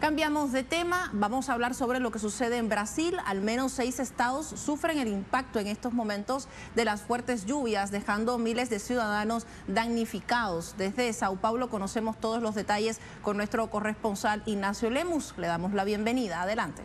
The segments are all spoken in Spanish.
Cambiamos de tema, vamos a hablar sobre lo que sucede en Brasil. Al menos seis estados sufren el impacto en estos momentos de las fuertes lluvias, dejando miles de ciudadanos damnificados. Desde Sao Paulo conocemos todos los detalles con nuestro corresponsal Ignacio Lemus. Le damos la bienvenida. Adelante.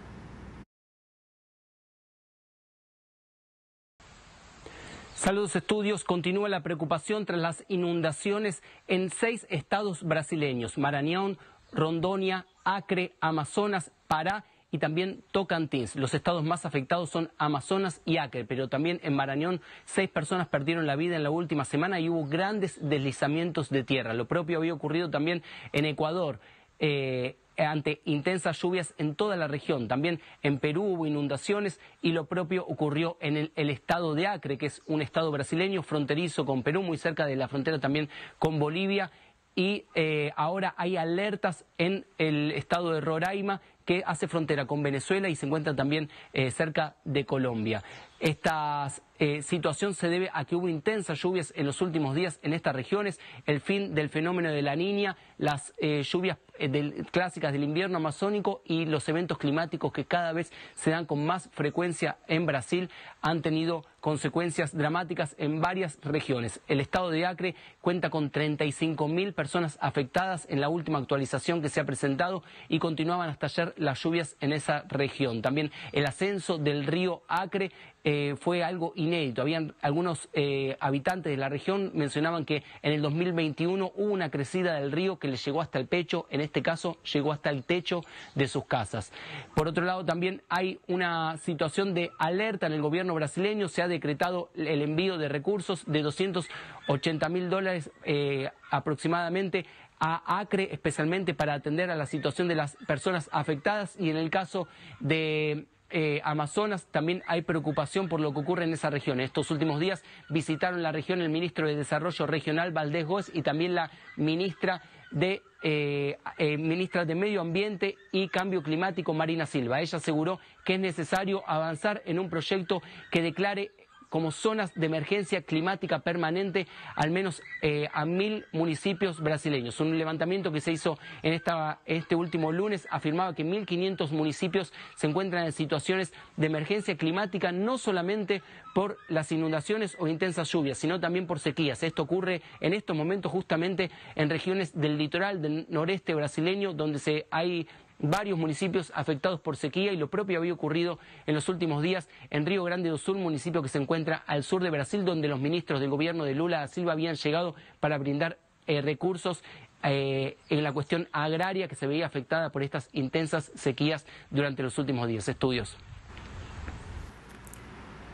Saludos estudios, continúa la preocupación tras las inundaciones en seis estados brasileños, Maranhão. Rondonia, Acre, Amazonas, Pará y también Tocantins. Los estados más afectados son Amazonas y Acre, pero también en Marañón seis personas perdieron la vida en la última semana y hubo grandes deslizamientos de tierra. Lo propio había ocurrido también en Ecuador. Eh, ante intensas lluvias en toda la región. También en Perú hubo inundaciones y lo propio ocurrió en el, estado de Acre, que es un estado brasileño fronterizo con Perú, muy cerca de la frontera también con Bolivia y eh, ahora hay alertas en el estado de Roraima que hace frontera con Venezuela y se encuentra también eh, cerca de Colombia. Esta eh, situación se debe a que hubo intensas lluvias en los últimos días en estas regiones, el fin del fenómeno de la niña, las eh, lluvias eh, clásicas del invierno amazónico y los eventos climáticos que cada vez se dan con más frecuencia en Brasil han tenido consecuencias dramáticas en varias regiones. El estado de Acre cuenta con 35.000 personas afectadas en la última actualización que se ha presentado y continuaban hasta ayer las lluvias en esa región. También el ascenso del río Acre eh, fue algo inédito. Habían algunos eh, habitantes de la región mencionaban que en el 2021 hubo una crecida del río que les llegó hasta el pecho, en este caso llegó hasta el techo de sus casas. Por otro lado, también hay una situación de alerta en el gobierno brasileño. Se ha decretado el envío de recursos de 280 mil dólares eh, aproximadamente a Acre, especialmente para atender a la situación de las personas afectadas y en el caso de eh, Amazonas también hay preocupación por lo que ocurre en esa región. Estos últimos días visitaron la región el ministro de Desarrollo Regional Valdés y también la ministra de eh, eh, ministra de Medio Ambiente y Cambio Climático, Marina Silva. Ella aseguró que es necesario avanzar en un proyecto que declare como zonas de emergencia climática permanente al menos eh, a mil municipios brasileños. Un levantamiento que se hizo en esta, este último lunes afirmaba que 1.500 municipios se encuentran en situaciones de emergencia climática no solamente por las inundaciones o intensas lluvias, sino también por sequías. Esto ocurre en estos momentos justamente en regiones del litoral del noreste brasileño donde se hay varios municipios afectados por sequía y lo propio había ocurrido en los últimos días en Río Grande do Sul, municipio que se encuentra al sur de Brasil, donde los ministros del gobierno de Lula da Silva habían llegado para brindar eh, recursos eh, en la cuestión agraria que se veía afectada por estas intensas sequías durante los últimos días. Estudios.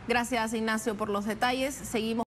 Gracias Ignacio por los detalles. Seguimos.